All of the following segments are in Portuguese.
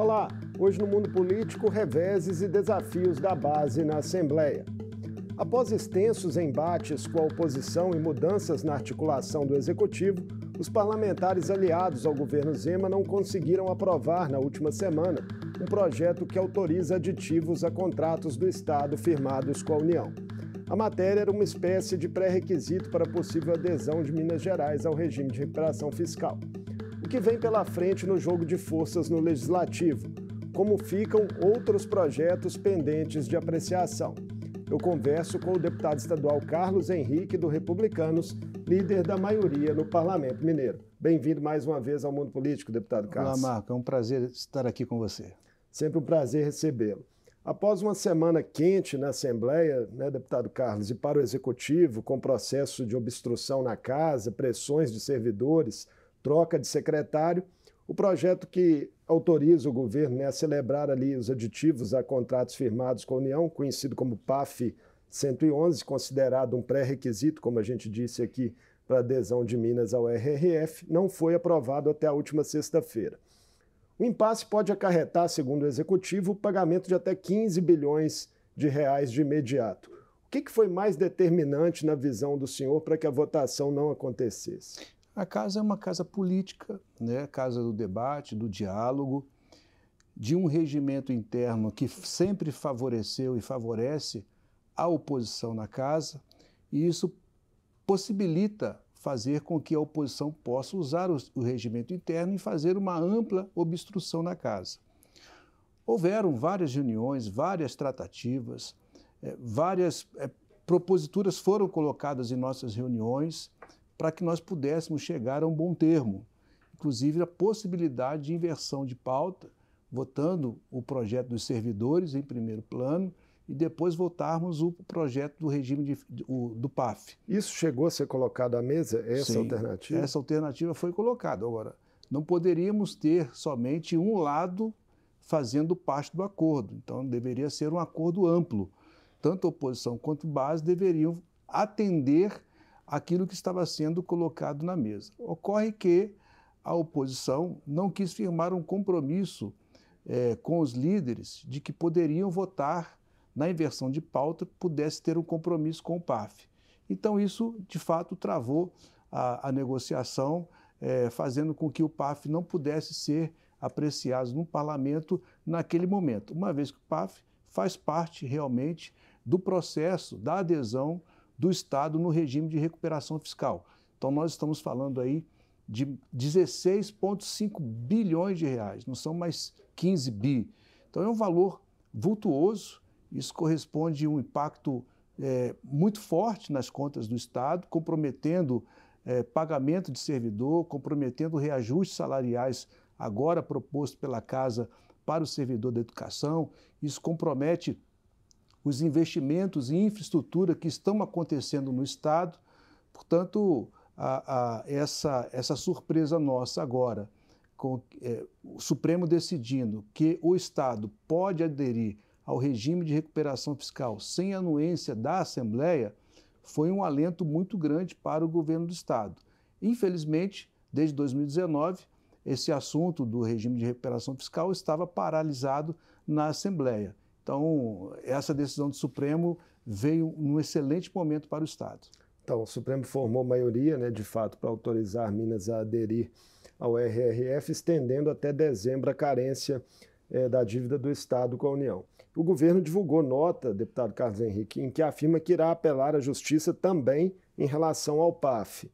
Olá, hoje no Mundo Político, reveses e desafios da base na Assembleia. Após extensos embates com a oposição e mudanças na articulação do Executivo, os parlamentares aliados ao governo Zema não conseguiram aprovar na última semana um projeto que autoriza aditivos a contratos do Estado firmados com a União. A matéria era uma espécie de pré-requisito para possível adesão de Minas Gerais ao regime de recuperação fiscal que vem pela frente no jogo de forças no Legislativo, como ficam outros projetos pendentes de apreciação. Eu converso com o deputado estadual Carlos Henrique, do Republicanos, líder da maioria no Parlamento Mineiro. Bem-vindo mais uma vez ao Mundo Político, deputado Carlos. Olá, Marco. É um prazer estar aqui com você. Sempre um prazer recebê-lo. Após uma semana quente na Assembleia, né, deputado Carlos, e para o Executivo, com processo de obstrução na casa, pressões de servidores, troca de secretário. O projeto que autoriza o governo né, a celebrar ali os aditivos a contratos firmados com a União, conhecido como PAF 111, considerado um pré-requisito, como a gente disse aqui, para adesão de Minas ao RRF, não foi aprovado até a última sexta-feira. O impasse pode acarretar, segundo o executivo, o pagamento de até 15 bilhões de reais de imediato. O que, foi mais determinante na visão do senhor para que a votação não acontecesse? A casa é uma casa política, né? casa do debate, do diálogo, de um regimento interno que sempre favoreceu e favorece a oposição na casa, e isso possibilita fazer com que a oposição possa usar o, regimento interno e fazer uma ampla obstrução na casa. Houveram várias reuniões, várias tratativas, eh, várias eh, proposituras foram colocadas em nossas reuniões, para que nós pudéssemos chegar a um bom termo. Inclusive, a possibilidade de inversão de pauta, votando o projeto dos servidores em primeiro plano e depois votarmos o projeto do regime de, do, do PAF. Isso chegou a ser colocado à mesa, é essa Sim, alternativa? Essa alternativa foi colocada. Agora, não poderíamos ter somente um lado fazendo parte do acordo. Então, deveria ser um acordo amplo. Tanto oposição quanto base deveriam atender aquilo que estava sendo colocado na mesa. Ocorre que a oposição não quis firmar um compromisso é, com os líderes de que poderiam votar na inversão de pauta, pudesse ter um compromisso com o PAF. Então, isso, de fato, travou a, a negociação, é, fazendo com que o PAF não pudesse ser apreciado no parlamento naquele momento, uma vez que o PAF faz parte realmente do processo da adesão do Estado no regime de recuperação fiscal. Então, nós estamos falando aí de 16,5 bilhões de reais, não são mais 15 bi. Então, é um valor vultuoso, isso corresponde a um impacto é, muito forte nas contas do Estado, comprometendo é, pagamento de servidor, comprometendo reajustes salariais agora proposto pela Casa para o servidor da educação. Isso compromete os investimentos em infraestrutura que estão acontecendo no Estado. Portanto, a, a, essa, essa surpresa nossa agora, com é, o Supremo decidindo que o Estado pode aderir ao regime de recuperação fiscal sem anuência da Assembleia, foi um alento muito grande para o governo do Estado. Infelizmente, desde 2019, esse assunto do regime de recuperação fiscal estava paralisado na Assembleia. Então, essa decisão do Supremo veio num excelente momento para o Estado. Então, o Supremo formou maioria, né, de fato, para autorizar Minas a aderir ao RRF, estendendo até dezembro a carência eh, da dívida do Estado com a União. O governo divulgou nota, deputado Carlos Henrique, em que afirma que irá apelar à justiça também em relação ao PAF.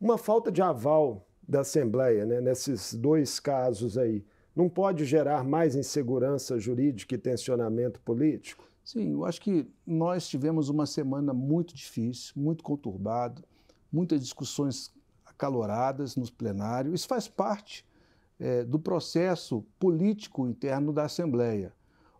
Uma falta de aval da Assembleia né, nesses dois casos aí não pode gerar mais insegurança jurídica e tensionamento político? Sim, eu acho que nós tivemos uma semana muito difícil, muito conturbada, muitas discussões acaloradas no plenário. Isso faz parte é, do processo político interno da Assembleia.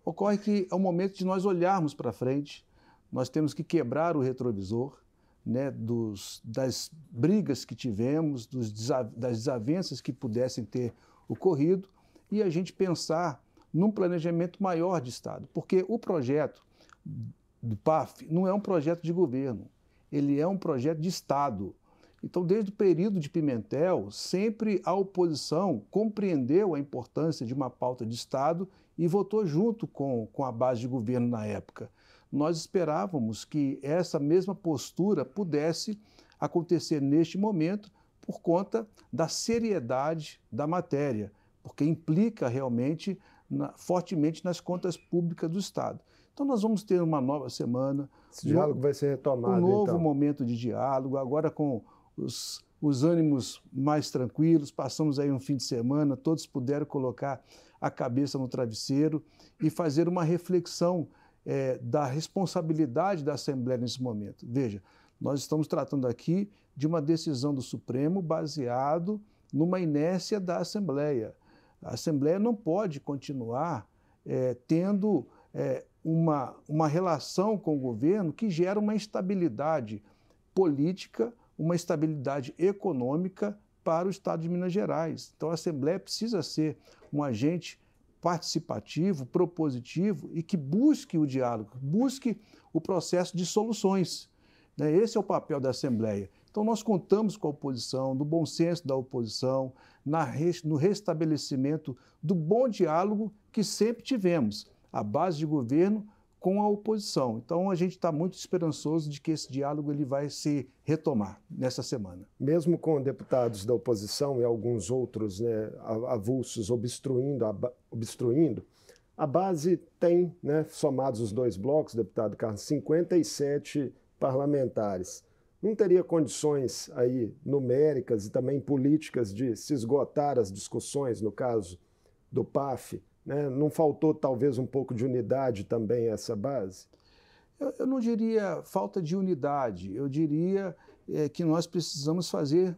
Ocorre que é o momento de nós olharmos para frente, nós temos que quebrar o retrovisor né, dos, das brigas que tivemos, dos, das desavenças que pudessem ter ocorrido, e a gente pensar num planejamento maior de Estado, porque o projeto do PAF não é um projeto de governo, ele é um projeto de Estado. Então, desde o período de Pimentel, sempre a oposição compreendeu a importância de uma pauta de Estado e votou junto com, com a base de governo na época. Nós esperávamos que essa mesma postura pudesse acontecer neste momento por conta da seriedade da matéria porque implica realmente na, fortemente nas contas públicas do Estado. Então nós vamos ter uma nova semana. Esse diálogo vai ser retomado. Um novo então. momento de diálogo, agora com os, os ânimos mais tranquilos. Passamos aí um fim de semana, todos puderam colocar a cabeça no travesseiro e fazer uma reflexão é, da responsabilidade da Assembleia nesse momento. Veja, nós estamos tratando aqui de uma decisão do Supremo baseado numa inércia da Assembleia. A Assembleia não pode continuar é, tendo é, uma, uma relação com o governo que gera uma instabilidade política, uma estabilidade econômica para o Estado de Minas Gerais. Então a Assembleia precisa ser um agente participativo, propositivo e que busque o diálogo, busque o processo de soluções. Né? Esse é o papel da Assembleia. Então, nós contamos com a oposição, do bom senso da oposição, no restabelecimento do bom diálogo que sempre tivemos, a base de governo com a oposição. Então, a gente está muito esperançoso de que esse diálogo ele vai se retomar nessa semana. Mesmo com deputados da oposição e alguns outros né, avulsos obstruindo, obstruindo, a base tem, né, somados os dois blocos, deputado Carlos, 57 parlamentares não teria condições aí numéricas e também políticas de se esgotar as discussões no caso do PAF? Né? Não faltou talvez um pouco de unidade também essa base? Eu, eu não diria falta de unidade, eu diria é, que nós precisamos fazer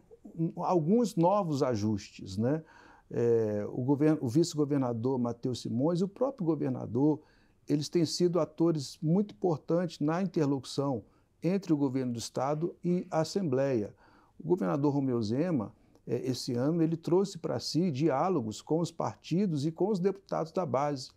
alguns novos ajustes. Né? É, o, o vice-governador Matheus Simões e o próprio governador, eles têm sido atores muito importantes na interlocução entre o governo do Estado e a Assembleia. O governador Romeu Zema, eh, esse ano, ele trouxe para si diálogos com os partidos e com os deputados da base.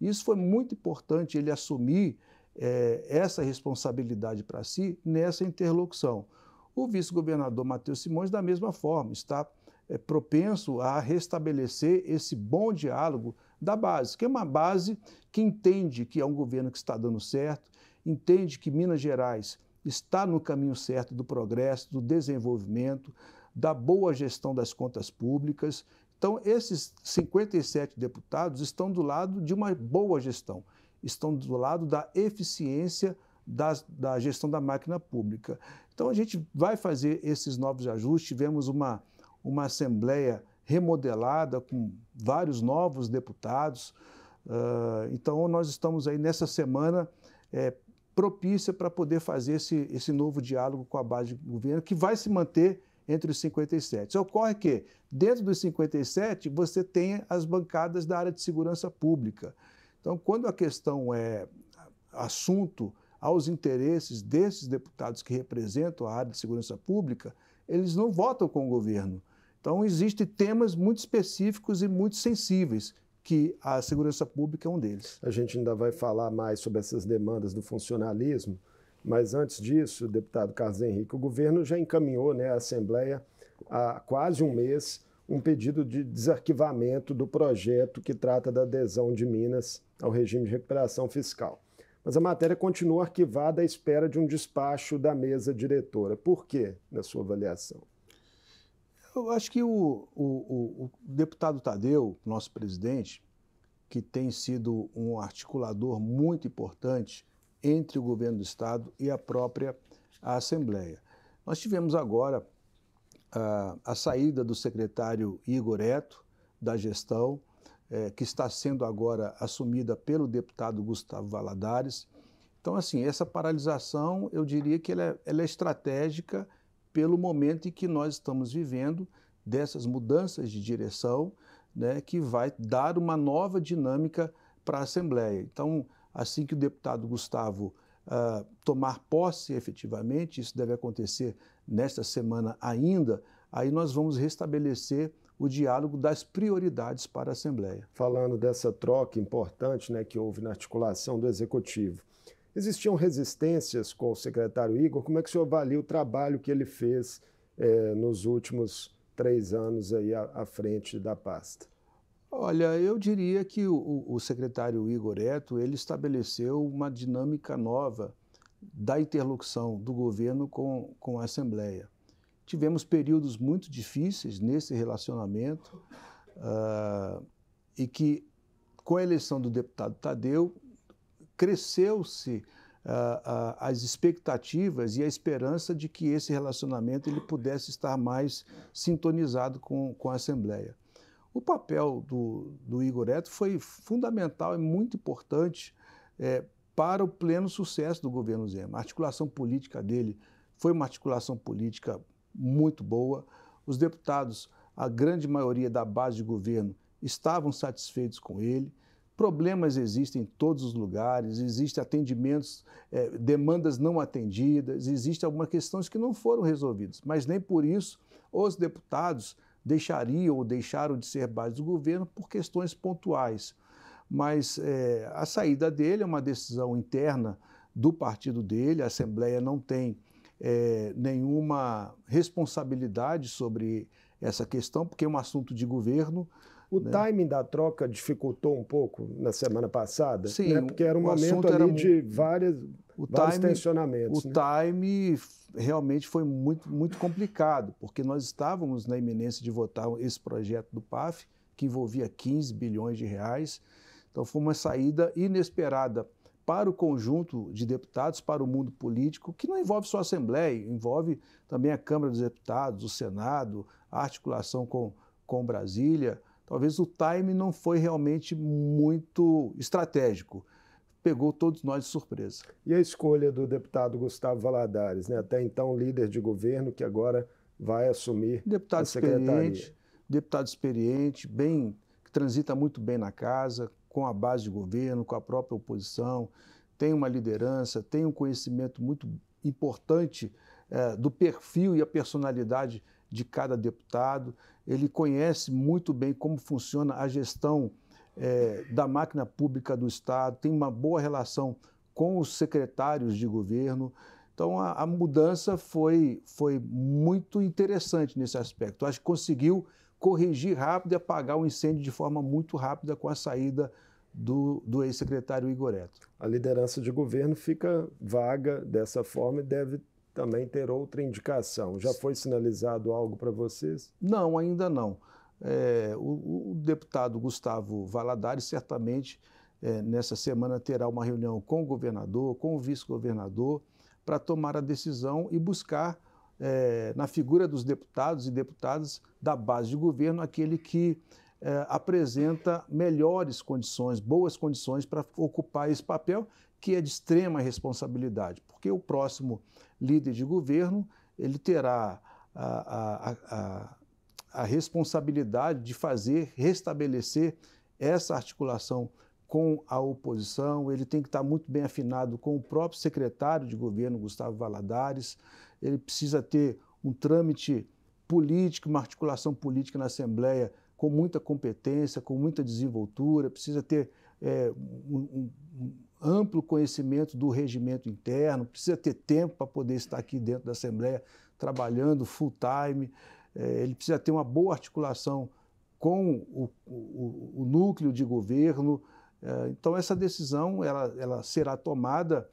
Isso foi muito importante, ele assumir é, essa responsabilidade para si nessa interlocução. O vice-governador Matheus Simões, da mesma forma, está é, propenso a restabelecer esse bom diálogo da base, que é uma base que entende que é um governo que está dando certo, entende que Minas Gerais está no caminho certo do progresso, do desenvolvimento, da boa gestão das contas públicas. Então, esses 57 deputados estão do lado de uma boa gestão, estão do lado da eficiência das, da gestão da máquina pública. Então, a gente vai fazer esses novos ajustes. Tivemos uma, uma assembleia remodelada com vários novos deputados. Uh, então, nós estamos aí nessa semana é, propícia para poder fazer esse, esse novo diálogo com a base de governo, que vai se manter entre os 57. Ocorre que, dentro dos 57, você tem as bancadas da área de segurança pública. Então, quando a questão é assunto aos interesses desses deputados que representam a área de segurança pública, eles não votam com o governo. Então, existem temas muito específicos e muito sensíveis que a segurança pública é um deles. A gente ainda vai falar mais sobre essas demandas do funcionalismo, mas antes disso, deputado Carlos Henrique, o governo já encaminhou né, à Assembleia há quase um mês um pedido de desarquivamento do projeto que trata da adesão de Minas ao regime de recuperação fiscal. Mas a matéria continua arquivada à espera de um despacho da mesa diretora. Por quê, na sua avaliação? Eu acho que o, o, o, deputado Tadeu, nosso presidente, que tem sido um articulador muito importante entre o governo do Estado e a própria Assembleia. Nós tivemos agora a, a saída do secretário Igor Eto, da gestão, é, que está sendo agora assumida pelo deputado Gustavo Valadares. Então, assim, essa paralisação, eu diria que ela é, ela é estratégica pelo momento em que nós estamos vivendo, dessas mudanças de direção, né, que vai dar uma nova dinâmica para a Assembleia. Então, assim que o deputado Gustavo uh, tomar posse efetivamente, isso deve acontecer nesta semana ainda, aí nós vamos restabelecer o diálogo das prioridades para a Assembleia. Falando dessa troca importante né, que houve na articulação do Executivo, Existiam resistências com o secretário Igor? Como é que o senhor avalia o trabalho que ele fez eh, nos últimos três anos aí à, à, frente da pasta? Olha, eu diria que o, o secretário Igor Eto ele estabeleceu uma dinâmica nova da interlocução do governo com, com a Assembleia. Tivemos períodos muito difíceis nesse relacionamento uh, e que, com a eleição do deputado Tadeu, cresceu-se uh, uh, as expectativas e a esperança de que esse relacionamento ele pudesse estar mais sintonizado com, com a Assembleia. O papel do, do Igor Eto foi fundamental e muito importante é, para o pleno sucesso do governo Zema. A articulação política dele foi uma articulação política muito boa. Os deputados, a grande maioria da base de governo, estavam satisfeitos com ele. Problemas existem em todos os lugares, existem atendimentos, é, demandas não atendidas, existem algumas questões que não foram resolvidas, mas nem por isso os deputados deixariam ou deixaram de ser base do governo por questões pontuais. Mas é, a saída dele é uma decisão interna do partido dele, a Assembleia não tem é, nenhuma responsabilidade sobre essa questão, porque é um assunto de governo. O né? timing da troca dificultou um pouco na semana passada, Sim, né? porque era um momento ali era... de várias, o vários time, tensionamentos. O né? time realmente foi muito, muito complicado, porque nós estávamos na iminência de votar esse projeto do PAF, que envolvia 15 bilhões de reais. Então foi uma saída inesperada para o conjunto de deputados, para o mundo político, que não envolve só a Assembleia, envolve também a Câmara dos Deputados, o Senado, a articulação com, com Brasília, talvez o time não foi realmente muito estratégico. Pegou todos nós de surpresa. E a escolha do deputado Gustavo Valadares, né? até então líder de governo, que agora vai assumir deputado a secretaria. Experiente, deputado experiente, bem que transita muito bem na casa, com a base de governo, com a própria oposição, tem uma liderança, tem um conhecimento muito importante eh, do perfil e a personalidade de cada deputado, ele conhece muito bem como funciona a gestão é, da máquina pública do Estado, tem uma boa relação com os secretários de governo. Então, a, a mudança foi, foi muito interessante nesse aspecto. acho que conseguiu corrigir rápido e apagar o incêndio de forma muito rápida com a saída do, do ex-secretário Eto. A liderança de governo fica vaga dessa forma e deve também ter outra indicação. Já foi sinalizado algo para vocês? Não, ainda não. É, o, o, deputado Gustavo Valadares certamente é, nessa semana terá uma reunião com o governador, com o vice-governador, para tomar a decisão e buscar é, na figura dos deputados e deputadas da base de governo aquele que é, apresenta melhores condições, boas condições para ocupar esse papel que é de extrema responsabilidade, porque o próximo líder de governo ele terá a, a, a, a responsabilidade de fazer restabelecer essa articulação com a oposição, ele tem que estar muito bem afinado com o próprio secretário de governo, Gustavo Valadares, ele precisa ter um trâmite político, uma articulação política na Assembleia com muita competência, com muita desenvoltura, precisa ter é, um, um, amplo conhecimento do regimento interno, precisa ter tempo para poder estar aqui dentro da Assembleia trabalhando full time, é, ele precisa ter uma boa articulação com o, o, o núcleo de governo. É, então, essa decisão ela, ela será tomada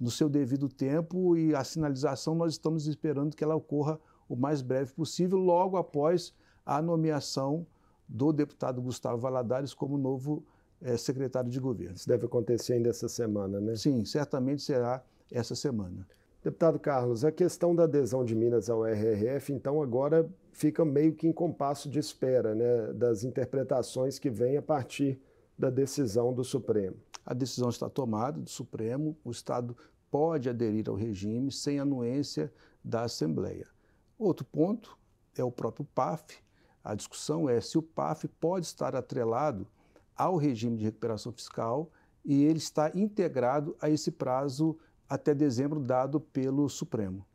no seu devido tempo e a sinalização nós estamos esperando que ela ocorra o mais breve possível, logo após a nomeação do deputado Gustavo Valadares como novo é, secretário de governo. Isso deve acontecer ainda essa semana, né? Sim, certamente será essa semana. Deputado Carlos, a questão da adesão de Minas ao RRF, então, agora fica meio que em compasso de espera, né, das interpretações que vêm a partir da decisão do Supremo. A decisão está tomada do Supremo, o Estado pode aderir ao regime sem anuência da Assembleia. Outro ponto é o próprio PAF. A discussão é se o PAF pode estar atrelado ao regime de recuperação fiscal e ele está integrado a esse prazo até dezembro dado pelo Supremo.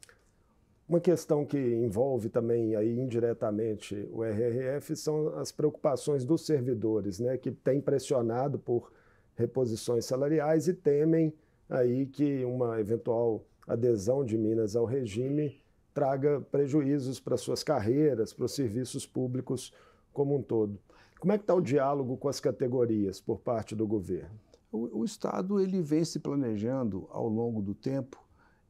Uma questão que envolve também aí indiretamente o RRF são as preocupações dos servidores, né, que têm pressionado por reposições salariais e temem aí que uma eventual adesão de Minas ao regime traga prejuízos para suas carreiras, para os serviços públicos como um todo. Como é que está o diálogo com as categorias por parte do governo? O, o Estado ele vem se planejando ao longo do tempo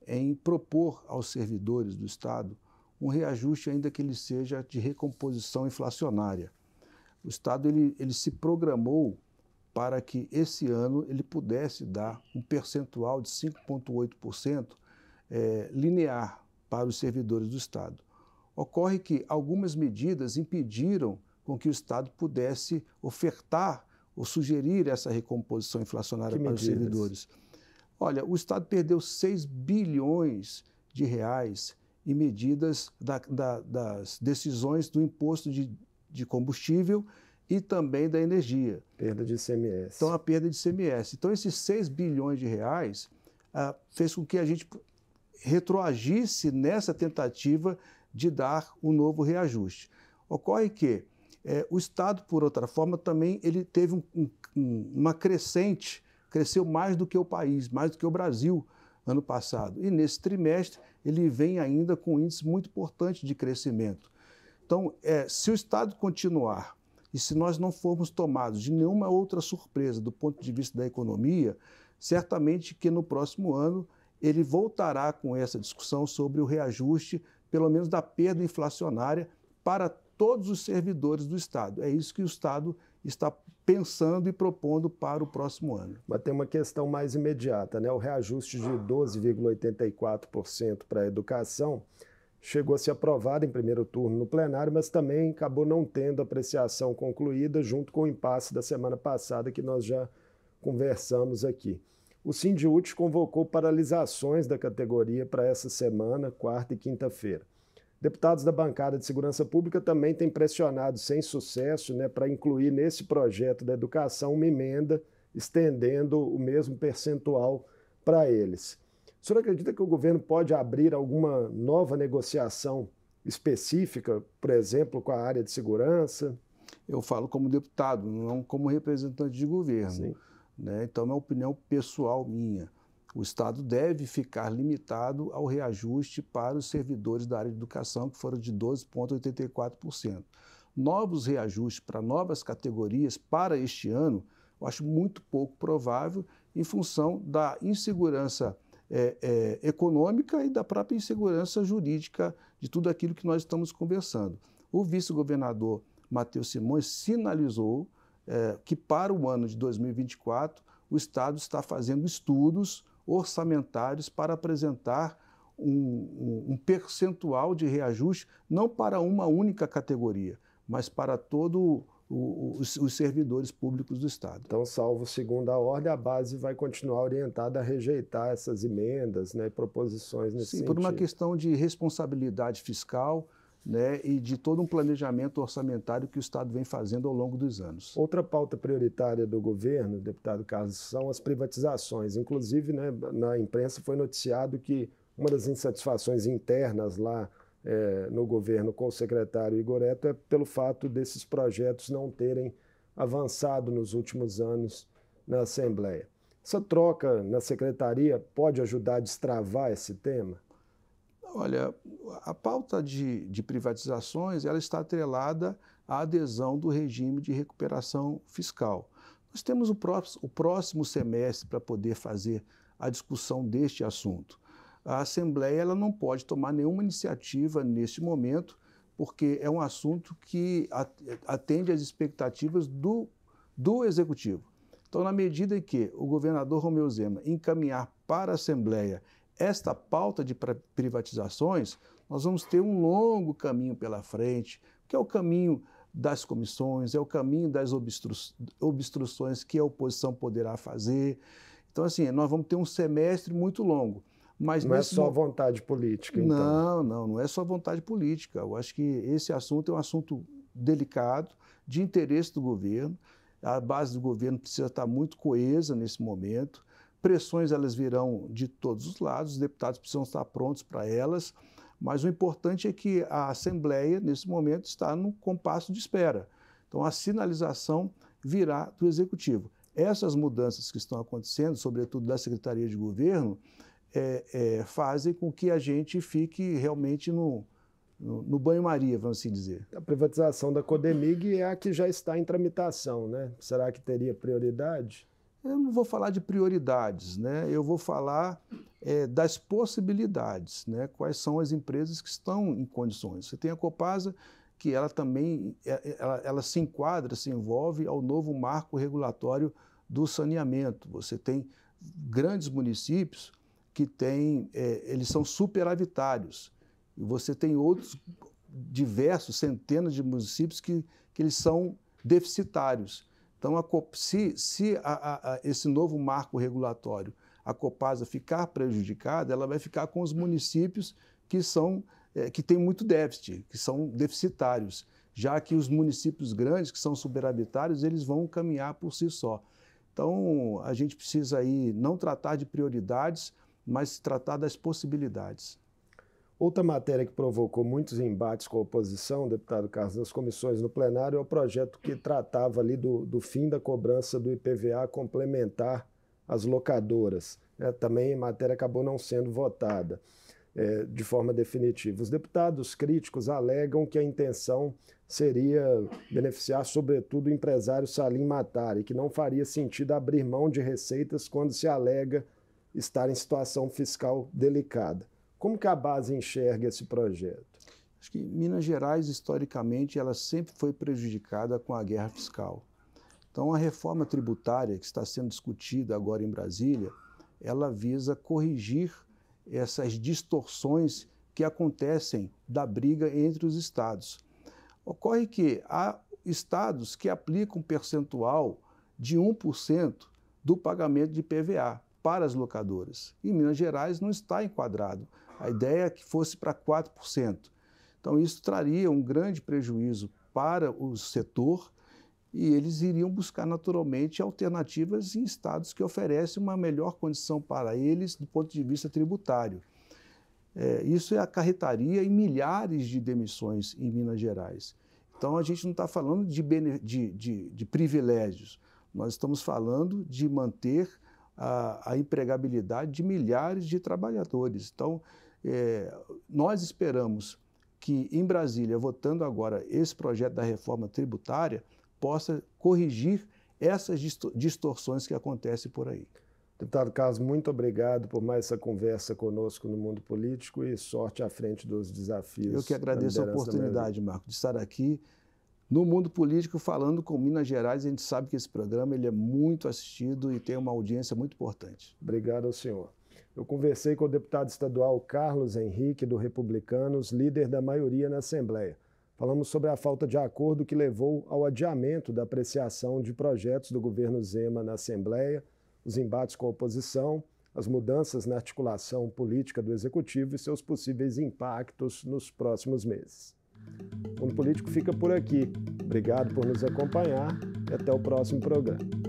em propor aos servidores do Estado um reajuste, ainda que ele seja de recomposição inflacionária. O Estado ele, ele se programou para que esse ano ele pudesse dar um percentual de 5,8% é, eh, linear para os servidores do Estado. Ocorre que algumas medidas impediram com que o Estado pudesse ofertar ou sugerir essa recomposição inflacionária que para medidas? os servidores. Olha, o Estado perdeu 6 bilhões de reais em medidas da, da, das decisões do imposto de, de combustível e também da energia. Perda de ICMS. Então, a perda de ICMS. Então, esses 6 bilhões de reais ah, fez com que a gente retroagisse nessa tentativa de dar um novo reajuste. Ocorre que é, o Estado, por outra forma, também ele teve um, um, uma crescente, cresceu mais do que o país, mais do que o Brasil ano passado. E nesse trimestre ele vem ainda com um índice muito importante de crescimento. Então, é, se o Estado continuar e se nós não formos tomados de nenhuma outra surpresa do ponto de vista da economia, certamente que no próximo ano ele voltará com essa discussão sobre o reajuste, pelo menos da perda inflacionária, para todos os servidores do Estado. É isso que o Estado está pensando e propondo para o próximo ano. Mas tem uma questão mais imediata, né? O reajuste de 12,84% para a educação chegou a ser aprovado em primeiro turno no plenário, mas também acabou não tendo apreciação concluída junto com o impasse da semana passada que nós já conversamos aqui. O Sindiúte convocou paralisações da categoria para essa semana, quarta e quinta-feira. Deputados da bancada de segurança pública também têm pressionado sem sucesso né, para incluir nesse projeto da educação uma emenda estendendo o mesmo percentual para eles. O senhor acredita que o governo pode abrir alguma nova negociação específica, por exemplo, com a área de segurança? Eu falo como deputado, não como representante de governo. Né? Então, é uma opinião pessoal minha. O Estado deve ficar limitado ao reajuste para os servidores da área de educação, que foram de 12,84%. Novos reajustes para novas categorias para este ano, eu acho muito pouco provável, em função da insegurança é, é, econômica e da própria insegurança jurídica de tudo aquilo que nós estamos conversando. O vice-governador Matheus Simões sinalizou é, que para o ano de 2024 o Estado está fazendo estudos orçamentários para apresentar um, um, um percentual de reajuste, não para uma única categoria, mas para todo os, os, servidores públicos do Estado. Então, salvo segundo a ordem, a base vai continuar orientada a rejeitar essas emendas né, e proposições nesse Sim, sentido. por uma questão de responsabilidade fiscal, né, e de todo um planejamento orçamentário que o Estado vem fazendo ao longo dos anos. Outra pauta prioritária do governo, deputado Carlos, são as privatizações. Inclusive, né, na imprensa foi noticiado que uma das insatisfações internas lá é, no governo com o secretário Eto é pelo fato desses projetos não terem avançado nos últimos anos na Assembleia. Essa troca na secretaria pode ajudar a destravar esse tema? Olha, a pauta de, de, privatizações ela está atrelada à adesão do regime de recuperação fiscal. Nós temos o próximo, o próximo semestre para poder fazer a discussão deste assunto. A Assembleia ela não pode tomar nenhuma iniciativa neste momento, porque é um assunto que atende às expectativas do, do Executivo. Então, na medida que o governador Romeu Zema encaminhar para a Assembleia esta pauta de privatizações, nós vamos ter um longo caminho pela frente, que é o caminho das comissões, é o caminho das obstru obstruções que a oposição poderá fazer. Então, assim, nós vamos ter um semestre muito longo. Mas não é só momento... vontade política, então. Não, não, não é só vontade política. Eu acho que esse assunto é um assunto delicado, de interesse do governo. A base do governo precisa estar muito coesa nesse momento. Pressões elas virão de todos os lados, os deputados precisam estar prontos para elas, mas o importante é que a Assembleia, nesse momento, está no compasso de espera. Então, a sinalização virá do Executivo. Essas mudanças que estão acontecendo, sobretudo da Secretaria de Governo, é, é, fazem com que a gente fique realmente no, no, no banho-maria, vamos assim dizer. A privatização da Codemig é a que já está em tramitação, né? Será que teria prioridade? eu não vou falar de prioridades, né? eu vou falar é, das possibilidades, né? quais são as empresas que estão em condições. Você tem a Copasa, que ela também é, é, ela, ela se enquadra, se envolve ao novo marco regulatório do saneamento. Você tem grandes municípios que têm, é, eles são superavitários, e você tem outros diversos, centenas de municípios que, que eles são deficitários. Então, a, se, se a, a, esse novo marco regulatório, a Copasa ficar prejudicada, ela vai ficar com os municípios que são é, que têm muito déficit, que são deficitários, já que os municípios grandes, que são superabitários, eles vão caminhar por si só. Então, a gente precisa aí não tratar de prioridades, mas tratar das possibilidades. Outra matéria que provocou muitos embates com a oposição, deputado Carlos, nas comissões no plenário, é o projeto que tratava ali do, do fim da cobrança do IPVA complementar às locadoras. É, também a matéria acabou não sendo votada é, de forma definitiva. Os deputados críticos alegam que a intenção seria beneficiar, sobretudo, o empresário Salim Matar e que não faria sentido abrir mão de receitas quando se alega estar em situação fiscal delicada. Como que a base enxerga esse projeto? Acho que Minas Gerais, historicamente, ela sempre foi prejudicada com a guerra fiscal. Então, a reforma tributária que está sendo discutida agora em Brasília, ela visa corrigir essas distorções que acontecem da briga entre os estados. Ocorre que há estados que aplicam um percentual de 1% do pagamento de PVA para as locadoras. E Minas Gerais não está enquadrado. A ideia é que fosse para 4%. Então, isso traria um grande prejuízo para o setor e eles iriam buscar naturalmente alternativas em estados que oferecem uma melhor condição para eles do ponto de vista tributário. É, isso é acarretaria em milhares de demissões em Minas Gerais. Então, a gente não está falando de, de, de, de, privilégios, nós estamos falando de manter a, a empregabilidade de milhares de trabalhadores. Então, é, nós esperamos que em Brasília, votando agora esse projeto da reforma tributária, possa corrigir essas distorções que acontecem por aí. Deputado Carlos, muito obrigado por mais essa conversa conosco no mundo político e sorte à frente dos desafios. Eu que agradeço a oportunidade, Marco, de estar aqui no mundo político falando com Minas Gerais. A gente sabe que esse programa ele é muito assistido e tem uma audiência muito importante. Obrigado ao senhor. Eu conversei com o deputado estadual Carlos Henrique, do Republicanos, líder da maioria na Assembleia. Falamos sobre a falta de acordo que levou ao adiamento da apreciação de projetos do governo Zema na Assembleia, os embates com a oposição, as mudanças na articulação política do Executivo e seus possíveis impactos nos próximos meses. O Mundo Político fica por aqui. Obrigado por nos acompanhar e até o próximo programa.